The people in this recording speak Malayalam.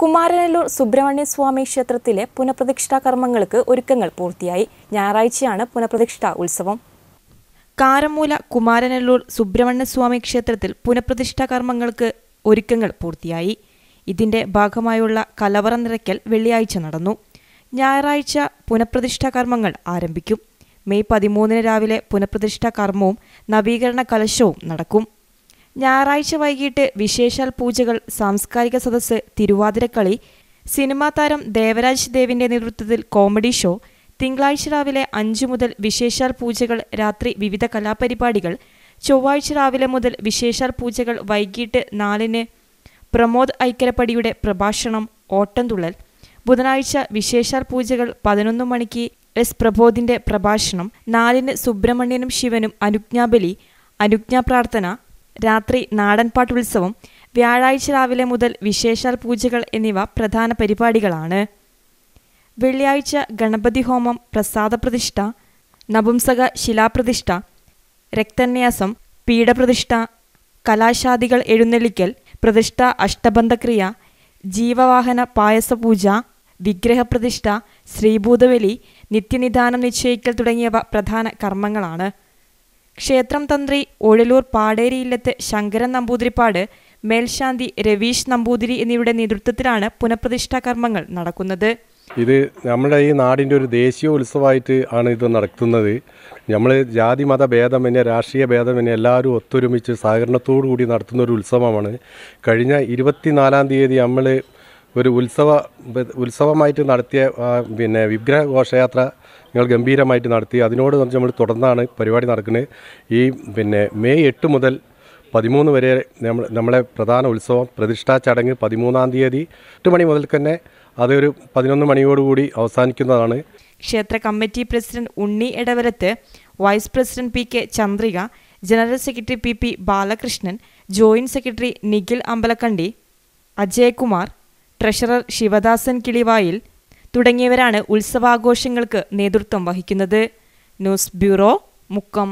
കുമാരനല്ലൂർ സുബ്രഹ്മണ്യസ്വാമി ക്ഷേത്രത്തിലെ പുനഃപ്രതിഷ്ഠാ കർമ്മങ്ങൾക്ക് ഒരുക്കങ്ങൾ പൂർത്തിയായി ഞായറാഴ്ചയാണ് പുനഃപ്രതിഷ്ഠാ ഉത്സവം കാരമൂല കുമാരനല്ലൂർ സുബ്രഹ്മണ്യസ്വാമി ക്ഷേത്രത്തിൽ പുനഃപ്രതിഷ്ഠാ കർമ്മങ്ങൾക്ക് ഒരുക്കങ്ങൾ പൂർത്തിയായി ഇതിന്റെ ഭാഗമായുള്ള കലവറ നിറയ്ക്കൽ വെള്ളിയാഴ്ച നടന്നു ഞായറാഴ്ച പുനഃപ്രതിഷ്ഠാ കർമ്മങ്ങൾ ആരംഭിക്കും മെയ് പതിമൂന്നിന് രാവിലെ പുനഃപ്രതിഷ്ഠാ കർമ്മവും നവീകരണ കലശവും നടക്കും ഞായറാഴ്ച വൈകിട്ട് വിശേഷാൽ പൂജകൾ സാംസ്കാരിക സദസ്സ് തിരുവാതിരക്കളി സിനിമാ താരം ദേവരാജ് ദേവിന്റെ നേതൃത്വത്തിൽ കോമഡി ഷോ തിങ്കളാഴ്ച രാവിലെ അഞ്ചു മുതൽ വിശേഷാൽ പൂജകൾ രാത്രി വിവിധ കലാപരിപാടികൾ ചൊവ്വാഴ്ച രാവിലെ മുതൽ വിശേഷാൽ പൂജകൾ വൈകിട്ട് നാലിന് പ്രമോദ് ഐക്കരപ്പടിയുടെ പ്രഭാഷണം ഓട്ടംതുള്ളൽ ബുധനാഴ്ച വിശേഷാൽ പൂജകൾ പതിനൊന്ന് മണിക്ക് എസ് പ്രബോധിന്റെ പ്രഭാഷണം നാലിന് സുബ്രഹ്മണ്യനും ശിവനും അനുജ്ഞാബലി അനുജ്ഞാപ്രാർത്ഥന രാത്രി നാടൻപാട്ട് ഉത്സവം വ്യാഴാഴ്ച രാവിലെ മുതൽ വിശേഷാൽ പൂജകൾ എന്നിവ പ്രധാന പരിപാടികളാണ് വെള്ളിയാഴ്ച ഗണപതി ഹോമം പ്രസാദപ്രതിഷ്ഠ നപുംസക ശിലാപ്രതിഷ്ഠ രക്തന്യാസം പീഠപ്രതിഷ്ഠ കലാശാദികൾ എഴുന്നള്ളിക്കൽ പ്രതിഷ്ഠ അഷ്ടബന്ധക്രിയ ജീവവാഹന പായസപൂജ വിഗ്രഹപ്രതിഷ്ഠ ശ്രീഭൂതബലി നിത്യനിദാനം നിശ്ചയിക്കൽ തുടങ്ങിയവ പ്രധാന കർമ്മങ്ങളാണ് ക്ഷേത്രം തന്ത്രി ഒഴലൂർ പാടേരിയില്ലത്ത് ശങ്കരൻ നമ്പൂതിരിപ്പാട് മേൽശാന്തി രവീഷ് നമ്പൂതിരി എന്നിവരുടെ നേതൃത്വത്തിലാണ് പുനഃപ്രതിഷ്ഠാ കർമ്മങ്ങൾ നടക്കുന്നത് ഇത് നമ്മുടെ ഈ നാടിൻ്റെ ഒരു ദേശീയ ഉത്സവമായിട്ട് ആണ് ഇത് നടത്തുന്നത് നമ്മൾ ജാതി മത ഭേദമന്യേ രാഷ്ട്രീയ ഭേദമന്യേ എല്ലാവരും ഒത്തൊരുമിച്ച് സഹകരണത്തോടു കൂടി നടത്തുന്ന ഒരു ഉത്സവമാണ് കഴിഞ്ഞ നാലാം തീയതി നമ്മൾ ഒരു ഉത്സവ ഉത്സവമായിട്ട് നടത്തിയ പിന്നെ വിഗ്രഹ ഘോഷയാത്ര ഞങ്ങൾ ഗംഭീരമായിട്ട് നടത്തി അതിനോട് നമ്മൾ തുടർന്നാണ് പരിപാടി നടക്കുന്നത് ഈ പിന്നെ മെയ് എട്ട് മുതൽ പതിമൂന്ന് വരെ നമ്മൾ നമ്മളെ പ്രധാന ഉത്സവം പ്രതിഷ്ഠാ ചടങ്ങ് പതിമൂന്നാം തീയതി എട്ട് മണി മുതൽ തന്നെ അതൊരു പതിനൊന്ന് മണിയോടുകൂടി അവസാനിക്കുന്നതാണ് ക്ഷേത്ര committee president Unni Edavarath vice president P K Chandrika general secretary P P Balakrishnan joint secretary Nikhil Ambalakandi Ajayakumar treasurer Sivadasan Kilivayil തുടങ്ങിയവരാണ് ഉത്സവാഘോഷങ്ങൾക്ക് നേതൃത്വം വഹിക്കുന്നത് ന്യൂസ് ബ്യൂറോ മുക്കം